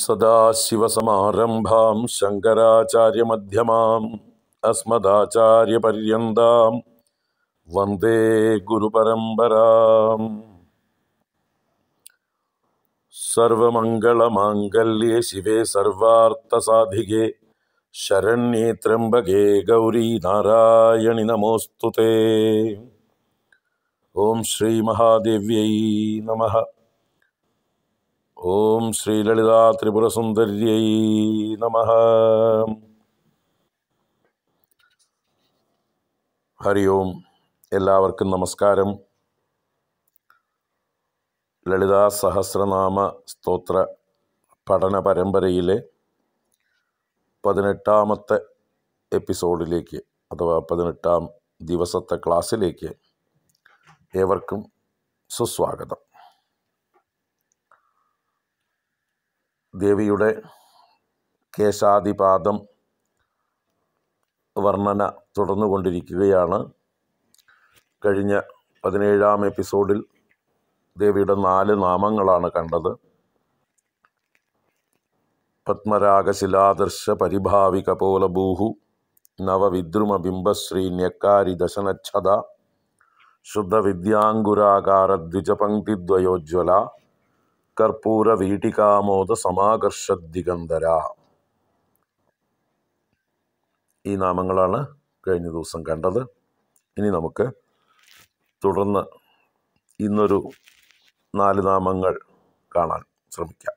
सदाशिवसमारम्भां शङ्कराचार्यमध्यमाम् अस्मदाचार्यपर्यन्तां वन्दे गुरुपरम्पराम् सर्वमङ्गलमाङ्गल्ये शिवे सर्वार्थसाधिके शरण्ये त्र्यम्बके गौरी नारायणि नमोऽस्तु ते ॐ श्रीमहादेव्यै नमः ഓം ശ്രീലളിതാ ത്രിപുരസുന്ദര്യൈ നമ ഹരി ഓം എല്ലാവർക്കും നമസ്കാരം ലളിതാ സഹസ്രനാമ സ്തോത്ര പഠന പരമ്പരയിലെ പതിനെട്ടാമത്തെ എപ്പിസോഡിലേക്ക് അഥവാ പതിനെട്ടാം ദിവസത്തെ ക്ലാസ്സിലേക്ക് ഏവർക്കും സുസ്വാഗതം ദേവിയുടെ കേശാദിപാദം വർണ്ണന തുടർന്നുകൊണ്ടിരിക്കുകയാണ് കഴിഞ്ഞ പതിനേഴാം എപ്പിസോഡിൽ ദേവിയുടെ നാല് നാമങ്ങളാണ് കണ്ടത് പത്മരാഗശിലാദർശ പരിഭാവി കപോലഭൂഹു നവവിദ്രുമബിംബശ്രീ ന്യക്കാരി ദശനച്ഛത ദ്വിജപങ്ക്തിദ്വയോജ്വല ദിഗന്ധര ഈ നാമങ്ങളാണ് കഴിഞ്ഞ ദിവസം കണ്ടത് ഇനി നമുക്ക് തുടർന്ന് ഇന്നൊരു നാല് നാമങ്ങൾ കാണാൻ ശ്രമിക്കാം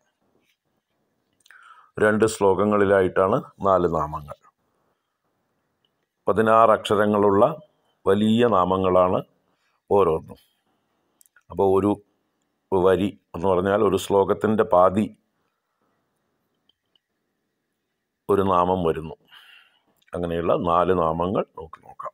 രണ്ട് ശ്ലോകങ്ങളിലായിട്ടാണ് നാല് നാമങ്ങൾ പതിനാറ് അക്ഷരങ്ങളുള്ള വലിയ നാമങ്ങളാണ് ഓരോന്നും അപ്പോൾ ഒരു വരി എന്ന് പറഞ്ഞാൽ ഒരു ശ്ലോകത്തിൻ്റെ പാതി ഒരു നാമം വരുന്നു അങ്ങനെയുള്ള നാല് നാമങ്ങൾ നോക്കി നോക്കാം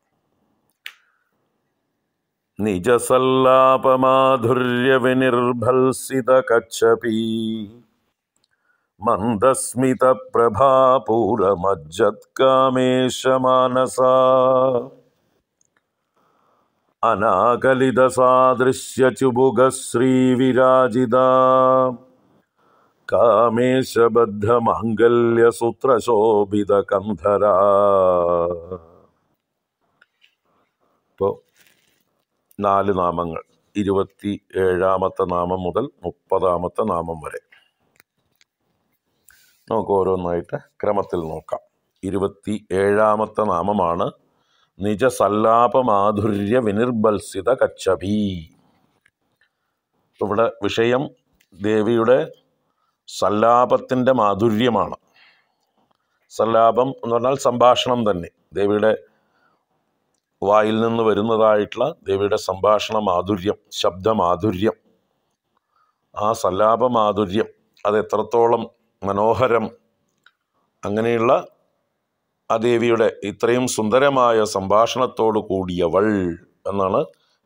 മന്ദസ്മിത പ്രഭാപൂരമജ്ജത് കാമേശമാനസാ अनाकलितसादृश्यचुबुगश्रीविराजिता കാമേശബദ്ധമാംഗല്യസൂത്രശോഭിതകന്ധരാ ഇപ്പോ നാല് നാമങ്ങൾ ഇരുപത്തി ഏഴാമത്തെ നാമം മുതൽ മുപ്പതാമത്തെ നാമം വരെ നമുക്ക് ഓരോന്നായിട്ട് ക്രമത്തിൽ നോക്കാം ഇരുപത്തി ഏഴാമത്തെ നാമമാണ് നിജസല്ലാപമാധുര്യ വിനിർബത്സിത കച്ചഭി ഇവിടെ വിഷയം ദേവിയുടെ സല്ലാപത്തിൻ്റെ മാധുര്യമാണ് സല്ലാപം എന്ന് പറഞ്ഞാൽ സംഭാഷണം തന്നെ ദേവിയുടെ വായിൽ നിന്ന് വരുന്നതായിട്ടുള്ള ദേവിയുടെ സംഭാഷണ മാധുര്യം ശബ്ദമാധുര്യം ആ സല്ലാപ മാധുര്യം അത് എത്രത്തോളം മനോഹരം അങ്ങനെയുള്ള ആ ദേവിയുടെ ഇത്രയും സുന്ദരമായ സംഭാഷണത്തോട് കൂടിയവൾ എന്നാണ്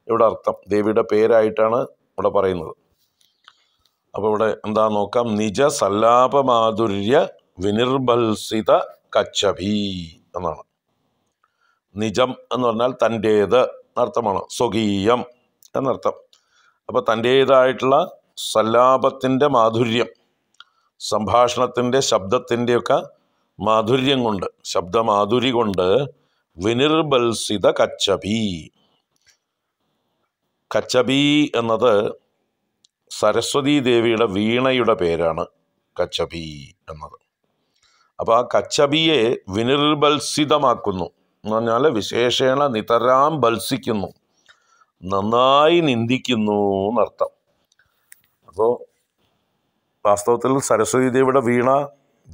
ഇവിടെ അർത്ഥം ദേവിയുടെ പേരായിട്ടാണ് ഇവിടെ പറയുന്നത് അപ്പോൾ ഇവിടെ എന്താ നോക്കാം നിജ സല്ലാപമാധുര്യ വിനിർബൽസിത കച്ചഭി എന്നാണ് നിജം എന്ന് പറഞ്ഞാൽ തൻ്റേത് എന്നർത്ഥമാണ് സ്വകീയം എന്നർത്ഥം അപ്പോൾ തൻ്റേതായിട്ടുള്ള സല്ലാപത്തിൻ്റെ മാധുര്യം സംഭാഷണത്തിൻ്റെ ശബ്ദത്തിൻ്റെയൊക്കെ മാധുര്യം കൊണ്ട് ശബ്ദമാധുരി കൊണ്ട് വിനിർബൽസിത കച്ചബി കച്ചബി എന്നത് സരസ്വതീ ദേവിയുടെ വീണയുടെ പേരാണ് കച്ചബി എന്നത് അപ്പോൾ ആ കച്ചബിയെ വിനിർബത്സിതമാക്കുന്നു എന്ന് പറഞ്ഞാൽ വിശേഷേണ നിതരാം ബത്സിക്കുന്നു നന്നായി നിന്ദിക്കുന്നു എന്നർത്ഥം അപ്പോൾ വാസ്തവത്തിൽ സരസ്വതി ദേവിയുടെ വീണ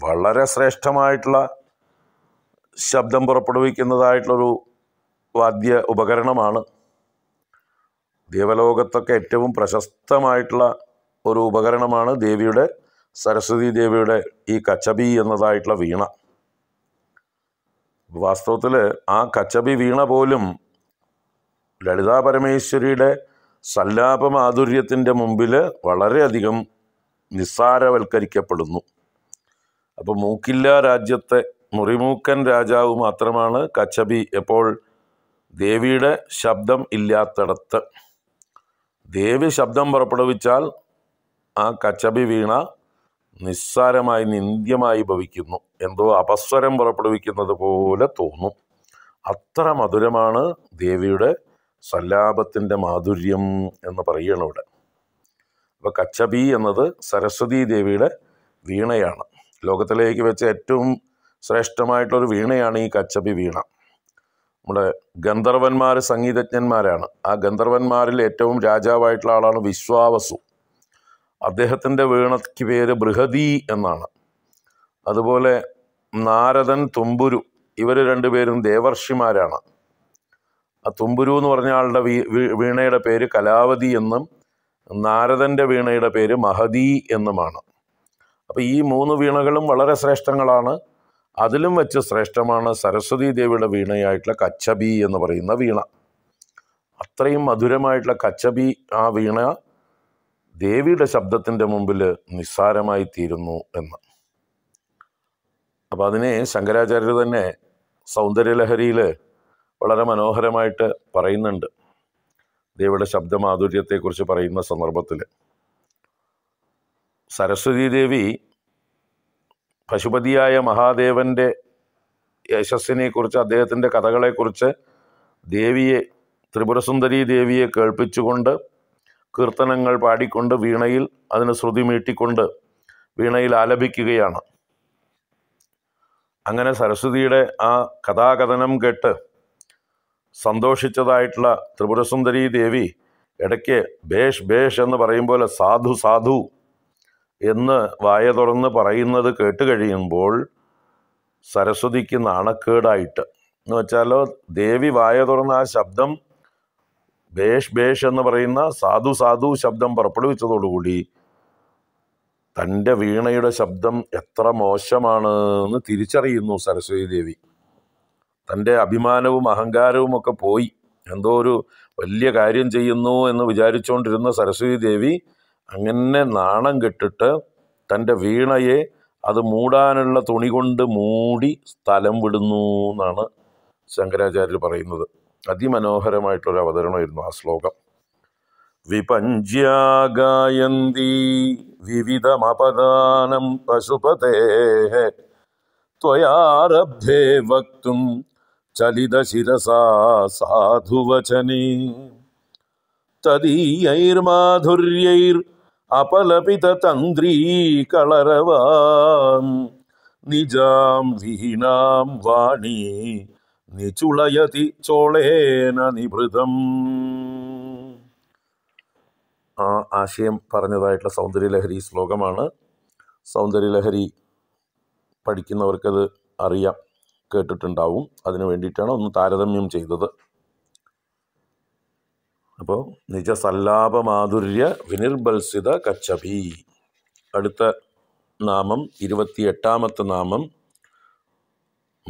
വളരെ ശ്രേഷ്ഠമായിട്ടുള്ള ശബ്ദം പുറപ്പെടുവിക്കുന്നതായിട്ടുള്ളൊരു വാദ്യ ഉപകരണമാണ് ദേവലോകത്തൊക്കെ ഏറ്റവും പ്രശസ്തമായിട്ടുള്ള ഒരു ഉപകരണമാണ് ദേവിയുടെ സരസ്വതി ദേവിയുടെ ഈ കച്ചബി എന്നതായിട്ടുള്ള വീണ വാസ്തവത്തിൽ ആ കച്ചബി വീണ പോലും ലളിതാ പരമേശ്വരിയുടെ സല്ലാപ മുമ്പിൽ വളരെയധികം നിസ്സാരവൽക്കരിക്കപ്പെടുന്നു അപ്പൊ മൂക്കില്ല രാജ്യത്തെ മുറിമൂക്കൻ രാജാവ് മാത്രമാണ് കച്ചബി എപ്പോൾ ദേവിയുടെ ശബ്ദം ഇല്ലാത്തടത്ത് ദേവി ശബ്ദം പുറപ്പെടുവിച്ചാൽ ആ കച്ചബി വീണ നിസ്സാരമായി നിന്ദ്യമായി ഭവിക്കുന്നു എന്തോ അപസ്വരം പുറപ്പെടുവിക്കുന്നത് പോലെ തോന്നും അത്ര മധുരമാണ് ദേവിയുടെ സല്ലാപത്തിൻ്റെ മാധുര്യം എന്ന് പറയുകയാണ് ഇവിടെ അപ്പോൾ കച്ചബി എന്നത് സരസ്വതീ ദേവിയുടെ വീണയാണ് ലോകത്തിലേക്ക് വെച്ച ഏറ്റവും ശ്രേഷ്ഠമായിട്ടുള്ളൊരു വീണയാണ് ഈ കച്ചപ്പി വീണ നമ്മുടെ ഗന്ധർവന്മാർ സംഗീതജ്ഞന്മാരാണ് ആ ഗന്ധർവന്മാരിൽ ഏറ്റവും രാജാവായിട്ടുള്ള ആളാണ് വിശ്വാവസു അദ്ദേഹത്തിൻ്റെ വീണയ്ക്ക് പേര് ബൃഹദി എന്നാണ് അതുപോലെ നാരദൻ തുമ്പുരു ഇവർ രണ്ടുപേരും ദേവർഷിമാരാണ് ആ തുമ്പുരു എന്ന് പറഞ്ഞ ആളുടെ വീണയുടെ പേര് കലാവതി എന്നും നാരദൻ്റെ വീണയുടെ പേര് മഹദി എന്നുമാണ് അപ്പോൾ ഈ മൂന്ന് വീണകളും വളരെ ശ്രേഷ്ഠങ്ങളാണ് അതിലും വെച്ച് ശ്രേഷ്ഠമാണ് സരസ്വതി ദേവിയുടെ വീണയായിട്ടുള്ള കച്ചബി എന്ന് പറയുന്ന വീണ അത്രയും മധുരമായിട്ടുള്ള കച്ചബി ആ വീണ ദേവിയുടെ ശബ്ദത്തിൻ്റെ മുമ്പിൽ നിസ്സാരമായി തീരുന്നു എന്ന് അപ്പോൾ അതിനെ ശങ്കരാചാര്യർ തന്നെ സൗന്ദര്യലഹരിയിൽ വളരെ മനോഹരമായിട്ട് പറയുന്നുണ്ട് ദേവിയുടെ ശബ്ദമാധുര്യത്തെക്കുറിച്ച് പറയുന്ന സന്ദർഭത്തിൽ സരസ്വതീദേവി പശുപതിയായ മഹാദേവൻ്റെ യശസ്സിനെക്കുറിച്ച് അദ്ദേഹത്തിൻ്റെ കഥകളെക്കുറിച്ച് ദേവിയെ ത്രിപുരസുന്ദരി ദേവിയെ കേൾപ്പിച്ചുകൊണ്ട് കീർത്തനങ്ങൾ പാടിക്കൊണ്ട് വീണയിൽ അതിന് ശ്രുതി മീട്ടിക്കൊണ്ട് വീണയിൽ ആലപിക്കുകയാണ് അങ്ങനെ സരസ്വതിയുടെ ആ കഥാകഥനം കേട്ട് സന്തോഷിച്ചതായിട്ടുള്ള ത്രിപുരസുന്ദരി ദേവി ഇടയ്ക്ക് ബേഷ് ബേഷ് എന്ന് പറയും പോലെ സാധു സാധു എന്ന് വായ തുറന്ന് പറയുന്നത് കേട്ട് കഴിയുമ്പോൾ സരസ്വതിക്ക് നാണക്കേടായിട്ട് എന്ന് വെച്ചാൽ ദേവി വായ തുറന്ന ആ ശബ്ദം ഭേഷ് ഭേഷ് എന്ന് പറയുന്ന സാധു സാധു ശബ്ദം പുറപ്പെടുവിച്ചതോടുകൂടി തൻ്റെ വീണയുടെ ശബ്ദം എത്ര മോശമാണ് എന്ന് തിരിച്ചറിയുന്നു സരസ്വതി ദേവി തൻ്റെ അഭിമാനവും അഹങ്കാരവും ഒക്കെ പോയി എന്തോ ഒരു വലിയ കാര്യം ചെയ്യുന്നു എന്ന് വിചാരിച്ചുകൊണ്ടിരുന്ന സരസ്വതി ദേവി അങ്ങനെ നാണം കെട്ടിട്ട് തൻ്റെ വീണയെ അത് മൂടാനുള്ള തുണി കൊണ്ട് മൂടി സ്ഥലം വിടുന്നു എന്നാണ് ശങ്കരാചാര്യർ പറയുന്നത് അതിമനോഹരമായിട്ടൊരു അവതരണമായിരുന്നു ആ ശ്ലോകം വിപഞ്ചാഗായന്തി വിവിധമപദാനം പശുപതേ त्वयारब्धे वक्तुं चलितशिरसा साधुवचने तदीयैर्माधुर्यैर् അപലപിത കളരവാം നിജാം വിഹിനാം വാണി നിചുളയതി ചോളേന നിഭൃതം ആ ആശയം പറഞ്ഞതായിട്ടുള്ള സൗന്ദര്യലഹരി ശ്ലോകമാണ് സൗന്ദര്യലഹരി പഠിക്കുന്നവർക്കത് അറിയാം കേട്ടിട്ടുണ്ടാവും അതിനു വേണ്ടിയിട്ടാണ് ഒന്ന് താരതമ്യം ചെയ്തത് അപ്പോൾ നിജ മാധുര്യ വിനിർബത്സിത കച്ചഭി അടുത്ത നാമം ഇരുപത്തിയെട്ടാമത്തെ നാമം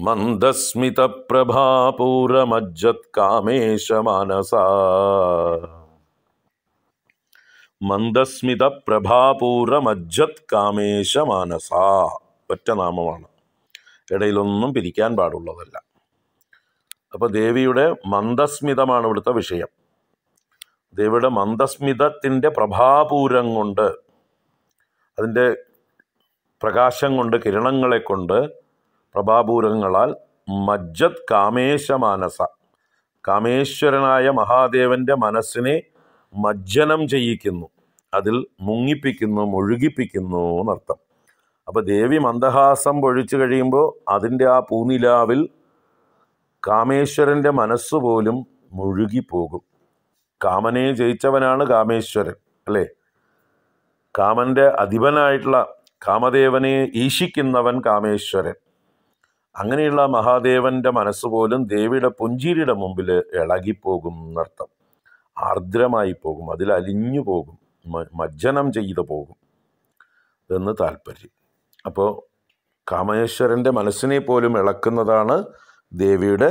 മന്ദസ്മിത പ്രഭാപൂരമജ്ജത് കാമേശ മാനസ പ്രഭാപൂരമജ്ജത് കാമേശ മാനസ ഒറ്റ നാമമാണ് ഇടയിലൊന്നും പിരിക്കാൻ പാടുള്ളതല്ല അപ്പോൾ ദേവിയുടെ മന്ദസ്മിതമാണ് ഇവിടുത്തെ വിഷയം ദേവിയുടെ മന്ദസ്മിതത്തിൻ്റെ പ്രഭാപൂരം കൊണ്ട് അതിൻ്റെ പ്രകാശം കൊണ്ട് കിരണങ്ങളെ കൊണ്ട് പ്രഭാപൂരങ്ങളാൽ മജ്ജത് കാമേശമാനസ കാമേശ്വരനായ മഹാദേവൻ്റെ മനസ്സിനെ മജ്ജനം ചെയ്യിക്കുന്നു അതിൽ മുങ്ങിപ്പിക്കുന്നു മുഴുകിപ്പിക്കുന്നു എന്നർത്ഥം അപ്പോൾ ദേവി മന്ദഹാസം പൊഴിച്ചു കഴിയുമ്പോൾ അതിൻ്റെ ആ പൂനിലാവിൽ കാമേശ്വരൻ്റെ മനസ്സ് പോലും മുഴുകിപ്പോകും കാമനെ ജയിച്ചവനാണ് കാമേശ്വരൻ അല്ലേ കാമൻ്റെ അധിപനായിട്ടുള്ള കാമദേവനെ ഈശിക്കുന്നവൻ കാമേശ്വരൻ അങ്ങനെയുള്ള മഹാദേവന്റെ മനസ്സ് പോലും ദേവിയുടെ പുഞ്ചിരിയുടെ മുമ്പിൽ ഇളകിപ്പോകും എന്നർത്ഥം ആർദ്രമായി പോകും അതിൽ അലിഞ്ഞു പോകും മജ്ജനം ചെയ്തു പോകും എന്ന് താല്പര്യം അപ്പോൾ കാമേശ്വരൻ്റെ മനസ്സിനെ പോലും ഇളക്കുന്നതാണ് ദേവിയുടെ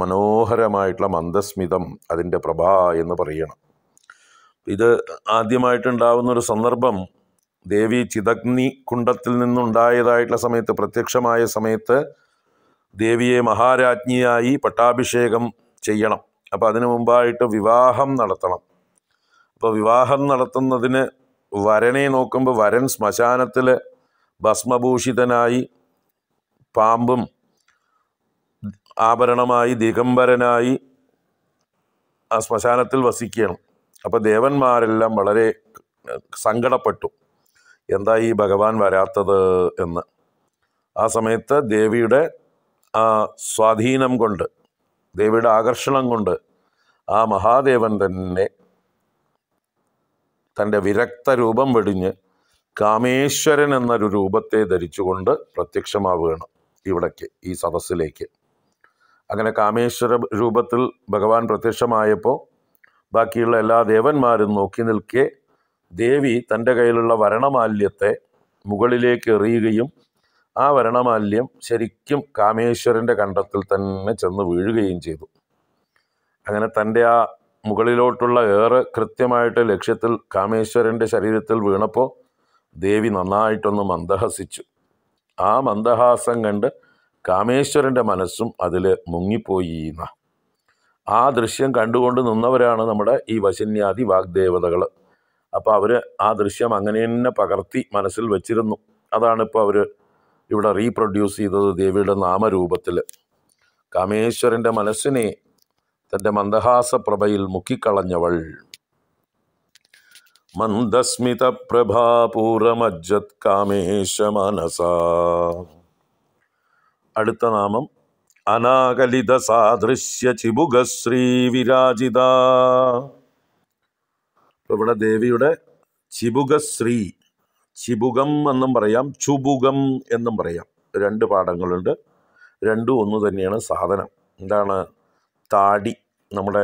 മനോഹരമായിട്ടുള്ള മന്ദസ്മിതം അതിൻ്റെ പ്രഭ എന്ന് പറയണം ഇത് ആദ്യമായിട്ടുണ്ടാവുന്നൊരു സന്ദർഭം ദേവി ചിതഗ്നി കുണ്ടത്തിൽ നിന്നുണ്ടായതായിട്ടുള്ള സമയത്ത് പ്രത്യക്ഷമായ സമയത്ത് ദേവിയെ മഹാരാജ്ഞിയായി പട്ടാഭിഷേകം ചെയ്യണം അപ്പോൾ അതിനു മുമ്പായിട്ട് വിവാഹം നടത്തണം അപ്പോൾ വിവാഹം നടത്തുന്നതിന് വരനെ നോക്കുമ്പോൾ വരൻ ശ്മശാനത്തിൽ ഭസ്മഭൂഷിതനായി പാമ്പും ആഭരണമായി ദിഗംബരനായി ആ ശ്മശാനത്തിൽ വസിക്കുകയാണ് അപ്പോൾ ദേവന്മാരെല്ലാം വളരെ സങ്കടപ്പെട്ടു എന്താ ഈ ഭഗവാൻ വരാത്തത് എന്ന് ആ സമയത്ത് ദേവിയുടെ ആ സ്വാധീനം കൊണ്ട് ദേവിയുടെ ആകർഷണം കൊണ്ട് ആ മഹാദേവൻ തന്നെ തൻ്റെ വിരക്ത രൂപം വെടിഞ്ഞ് കാമേശ്വരൻ എന്നൊരു രൂപത്തെ ധരിച്ചുകൊണ്ട് പ്രത്യക്ഷമാവുകയാണ് ഇവിടേക്ക് ഈ സദസ്സിലേക്ക് അങ്ങനെ കാമേശ്വര രൂപത്തിൽ ഭഗവാൻ പ്രത്യക്ഷമായപ്പോൾ ബാക്കിയുള്ള എല്ലാ ദേവന്മാരും നോക്കി നിൽക്കെ ദേവി തൻ്റെ കയ്യിലുള്ള വരണമാല്യത്തെ മുകളിലേക്ക് എറിയുകയും ആ വരണമാല്യം ശരിക്കും കാമേശ്വരൻ്റെ കണ്ടത്തിൽ തന്നെ ചെന്ന് വീഴുകയും ചെയ്തു അങ്ങനെ തൻ്റെ ആ മുകളിലോട്ടുള്ള ഏറെ കൃത്യമായിട്ട് ലക്ഷ്യത്തിൽ കാമേശ്വരൻ്റെ ശരീരത്തിൽ വീണപ്പോൾ ദേവി നന്നായിട്ടൊന്ന് മന്ദഹസിച്ചു ആ മന്ദഹാസം കണ്ട് കാമേശ്വരൻ്റെ മനസ്സും അതിൽ മുങ്ങിപ്പോയി എന്ന ആ ദൃശ്യം കണ്ടുകൊണ്ട് നിന്നവരാണ് നമ്മുടെ ഈ വശന്യാദി വാഗ്ദേവതകൾ അപ്പോൾ അവർ ആ ദൃശ്യം അങ്ങനെ തന്നെ പകർത്തി മനസ്സിൽ വെച്ചിരുന്നു അതാണ് ഇപ്പോൾ അവർ ഇവിടെ റീപ്രൊഡ്യൂസ് ചെയ്തത് ദേവിയുടെ നാമരൂപത്തിൽ കാമേശ്വരൻ്റെ മനസ്സിനെ തൻ്റെ മന്ദഹാസപ്രഭയിൽ മുക്കിക്കളഞ്ഞവൾ മന്ദസ്മിത പ്രഭാപൂരമജ്ജത് കാമേശ മനസാ അടുത്ത നാമം അനാകലിത സാദൃശ്യ ചിബുഗശ്രീ വിരാജിത ഇവിടെ ദേവിയുടെ ശ്രീ ചിബുഗം എന്നും പറയാം ചുബുഗം എന്നും പറയാം രണ്ട് പാഠങ്ങളുണ്ട് രണ്ടും ഒന്ന് തന്നെയാണ് സാധനം എന്താണ് താടി നമ്മുടെ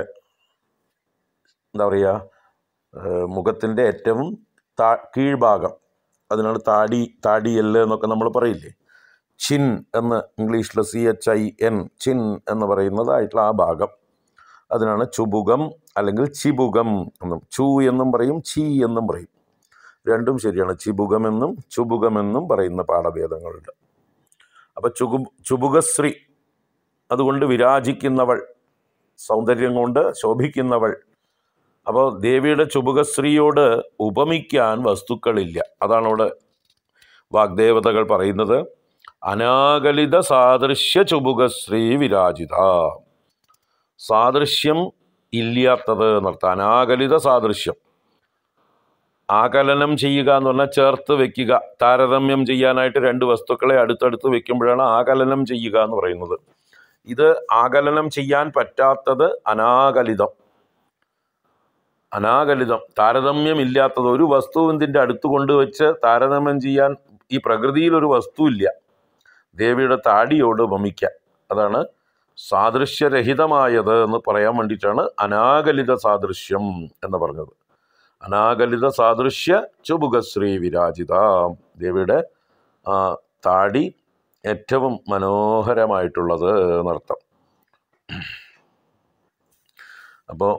എന്താ പറയുക മുഖത്തിൻ്റെ ഏറ്റവും താ കീഴ്ഭാഗം അതിനാണ് താടി താടിയല്ല് എന്നൊക്കെ നമ്മൾ പറയില്ലേ ചിൻ എന്ന് ഇംഗ്ലീഷിൽ C H I N chin എന്ന് പറയുന്നതായിട്ടുള്ള ആ ഭാഗം അതിനാണ് ചുബുകം അല്ലെങ്കിൽ ചിബുകം എന്നും ചു എന്നും പറയും ചി എന്നും പറയും രണ്ടും ശരിയാണ് ചിബുകമെന്നും ചുബുകമെന്നും പറയുന്ന പാഠഭേദങ്ങളുണ്ട് അപ്പോൾ ചുബു ചുബുകശ്രീ അതുകൊണ്ട് വിരാജിക്കുന്നവൾ സൗന്ദര്യം കൊണ്ട് ശോഭിക്കുന്നവൾ അപ്പോൾ ദേവിയുടെ ചുബുകശ്രീയോട് ഉപമിക്കാൻ വസ്തുക്കളില്ല അതാണ് അവിടെ വാഗ്ദേവതകൾ പറയുന്നത് അനാകലിത സാദൃശ്യ ചുബുക ശ്രീ വിരാജിത സാദൃശ്യം ഇല്ലാത്തത് എന്നർത്ഥം അനാകലിത സാദൃശ്യം ആകലനം ചെയ്യുക എന്ന് പറഞ്ഞാൽ ചേർത്ത് വെക്കുക താരതമ്യം ചെയ്യാനായിട്ട് രണ്ട് വസ്തുക്കളെ അടുത്തടുത്ത് വെക്കുമ്പോഴാണ് ആകലനം ചെയ്യുക എന്ന് പറയുന്നത് ഇത് ആകലനം ചെയ്യാൻ പറ്റാത്തത് അനാകലിതം അനാകലിതം താരതമ്യം ഇല്ലാത്തത് ഒരു വസ്തു ഇതിൻ്റെ അടുത്ത് കൊണ്ടുവച്ച് താരതമ്യം ചെയ്യാൻ ഈ പ്രകൃതിയിൽ ഒരു വസ്തു ഇല്ല ദേവിയുടെ താടിയോട് ഭമിക്കാം അതാണ് സാദൃശ്യരഹിതമായത് എന്ന് പറയാൻ വേണ്ടിയിട്ടാണ് അനാകലിത സാദൃശ്യം എന്ന് പറഞ്ഞത് അനാകലിത സാദൃശ്യ ചുബുകശ്രീ വിരാജിത ദേവിയുടെ താടി ഏറ്റവും മനോഹരമായിട്ടുള്ളത് എന്നർത്ഥം അപ്പോൾ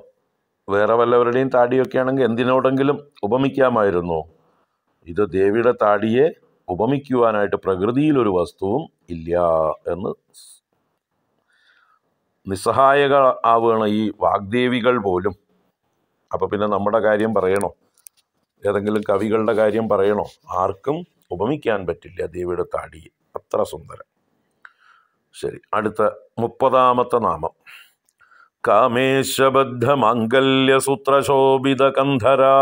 വേറെ വല്ലവരുടെയും താടിയൊക്കെ ആണെങ്കിൽ എന്തിനോടെങ്കിലും ഉപമിക്കാമായിരുന്നു ഇത് ദേവിയുടെ താടിയെ ഉപമിക്കുവാനായിട്ട് പ്രകൃതിയിൽ ഒരു വസ്തുവും ഇല്ല എന്ന് നിസ്സഹായക ആവുകയാണ് ഈ വാഗ്ദേവികൾ പോലും അപ്പോൾ പിന്നെ നമ്മുടെ കാര്യം പറയണോ ഏതെങ്കിലും കവികളുടെ കാര്യം പറയണോ ആർക്കും ഉപമിക്കാൻ പറ്റില്ല ദേവിയുടെ താടിയെ അത്ര സുന്ദരം ശരി അടുത്ത മുപ്പതാമത്തെ നാമം കാമേശബദ്ധ മാംഗല്യസൂത്രശോഭിത കന്ധരാ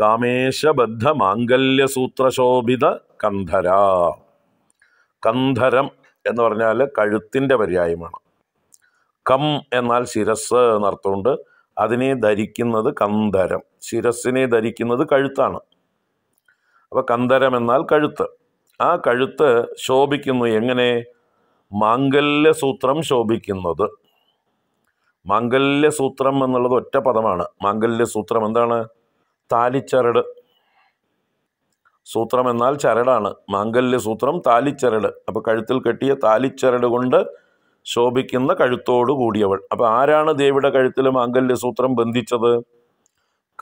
കാമേശബദ്ധ മാംഗല്യസൂത്രശോഭിത കന്ധര കന്ധരം എന്ന് പറഞ്ഞാൽ കഴുത്തിൻ്റെ പര്യായമാണ് കം എന്നാൽ ശിരസ് എന്നർത്ഥമുണ്ട് അതിനെ ധരിക്കുന്നത് കന്ധരം ശിരസിനെ ധരിക്കുന്നത് കഴുത്താണ് അപ്പോൾ കന്ധരം എന്നാൽ കഴുത്ത് ആ കഴുത്ത് ശോഭിക്കുന്നു എങ്ങനെ മാംഗല്യസൂത്രം ശോഭിക്കുന്നത് മാംഗല്യസൂത്രം എന്നുള്ളത് ഒറ്റ പദമാണ് മാംഗല്യസൂത്രം എന്താണ് താലിച്ചരട് സൂത്രം എന്നാൽ ചരടാണ് മാംഗല്യ സൂത്രം താലിച്ചരട് അപ്പോൾ കഴുത്തിൽ കെട്ടിയ താലിച്ചരട് കൊണ്ട് ശോഭിക്കുന്ന കഴുത്തോട് കൂടിയവൾ അപ്പോൾ ആരാണ് ദേവിയുടെ കഴുത്തിൽ മാംഗല്യ സൂത്രം ബന്ധിച്ചത്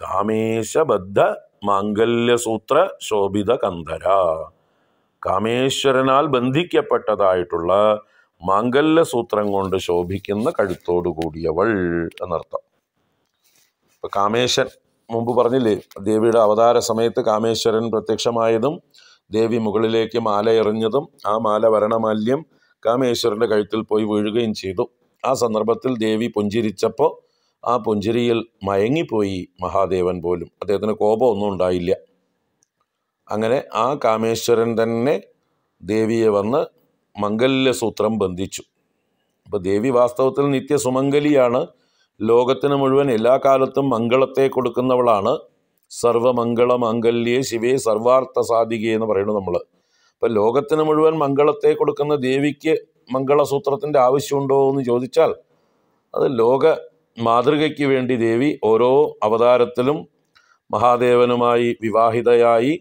കാമേശബദ്ധ മാംഗല്യസൂത്ര ശോഭിത കന്ധര കാമേശ്വരനാൽ ബന്ധിക്കപ്പെട്ടതായിട്ടുള്ള മാംഗല്യസൂത്രം കൊണ്ട് ശോഭിക്കുന്ന കഴുത്തോടു കൂടിയവൾ എന്നർത്ഥം ഇപ്പം കാമേശൻ മുമ്പ് പറഞ്ഞില്ലേ ദേവിയുടെ അവതാര സമയത്ത് കാമേശ്വരൻ പ്രത്യക്ഷമായതും ദേവി മുകളിലേക്ക് മാല എറിഞ്ഞതും ആ മാല വരണമാല്യം കാമേശ്വരൻ്റെ കഴുത്തിൽ പോയി വീഴുകയും ചെയ്തു ആ സന്ദർഭത്തിൽ ദേവി പുഞ്ചിരിച്ചപ്പോൾ ആ പുഞ്ചിരിയിൽ മയങ്ങിപ്പോയി മഹാദേവൻ പോലും അദ്ദേഹത്തിന് കോപമൊന്നും ഉണ്ടായില്ല അങ്ങനെ ആ കാമേശ്വരൻ തന്നെ ദേവിയെ വന്ന് മംഗല്യസൂത്രം ബന്ധിച്ചു അപ്പോൾ ദേവി വാസ്തവത്തിൽ നിത്യസുമംഗലിയാണ് ലോകത്തിന് മുഴുവൻ എല്ലാ കാലത്തും മംഗളത്തെ കൊടുക്കുന്നവളാണ് സർവമംഗള മംഗല്യേ ശിവേ സർവാർത്ഥ സാധികേ എന്ന് പറയുന്നത് നമ്മൾ അപ്പം ലോകത്തിന് മുഴുവൻ മംഗളത്തെ കൊടുക്കുന്ന ദേവിക്ക് മംഗളസൂത്രത്തിൻ്റെ ആവശ്യമുണ്ടോ എന്ന് ചോദിച്ചാൽ അത് ലോക മാതൃകയ്ക്ക് വേണ്ടി ദേവി ഓരോ അവതാരത്തിലും മഹാദേവനുമായി വിവാഹിതയായി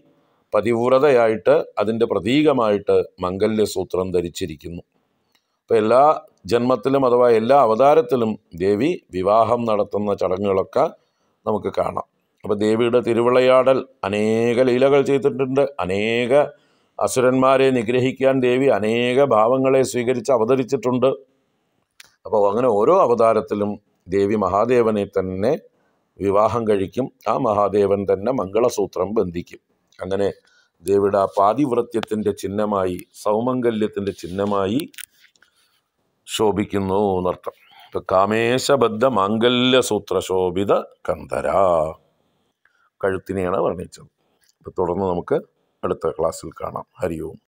പതിവ്രതയായിട്ട് അതിൻ്റെ പ്രതീകമായിട്ട് മംഗല്യസൂത്രം ധരിച്ചിരിക്കുന്നു അപ്പോൾ എല്ലാ ജന്മത്തിലും അഥവാ എല്ലാ അവതാരത്തിലും ദേവി വിവാഹം നടത്തുന്ന ചടങ്ങുകളൊക്കെ നമുക്ക് കാണാം അപ്പോൾ ദേവിയുടെ തിരുവിളയാടൽ അനേക ലീലകൾ ചെയ്തിട്ടുണ്ട് അനേക അസുരന്മാരെ നിഗ്രഹിക്കാൻ ദേവി അനേക ഭാവങ്ങളെ സ്വീകരിച്ച് അവതരിച്ചിട്ടുണ്ട് അപ്പോൾ അങ്ങനെ ഓരോ അവതാരത്തിലും ദേവി മഹാദേവനെ തന്നെ വിവാഹം കഴിക്കും ആ മഹാദേവൻ തന്നെ മംഗളസൂത്രം ബന്ധിക്കും അങ്ങനെ ദേവിയുടെ ആ പാതിവൃത്യത്തിൻ്റെ ചിഹ്നമായി സൗമംഗല്യത്തിൻ്റെ ചിഹ്നമായി ശോഭിക്കുന്നു എന്നർത്ഥം ഇപ്പൊ കാമേശബദ്ധ മാംഗല്യ സൂത്രശോഭിത കന്ധര കഴുത്തിനെയാണ് വർണ്ണിച്ചത് അപ്പം തുടർന്ന് നമുക്ക് അടുത്ത ക്ലാസ്സിൽ കാണാം ഹരി ഓം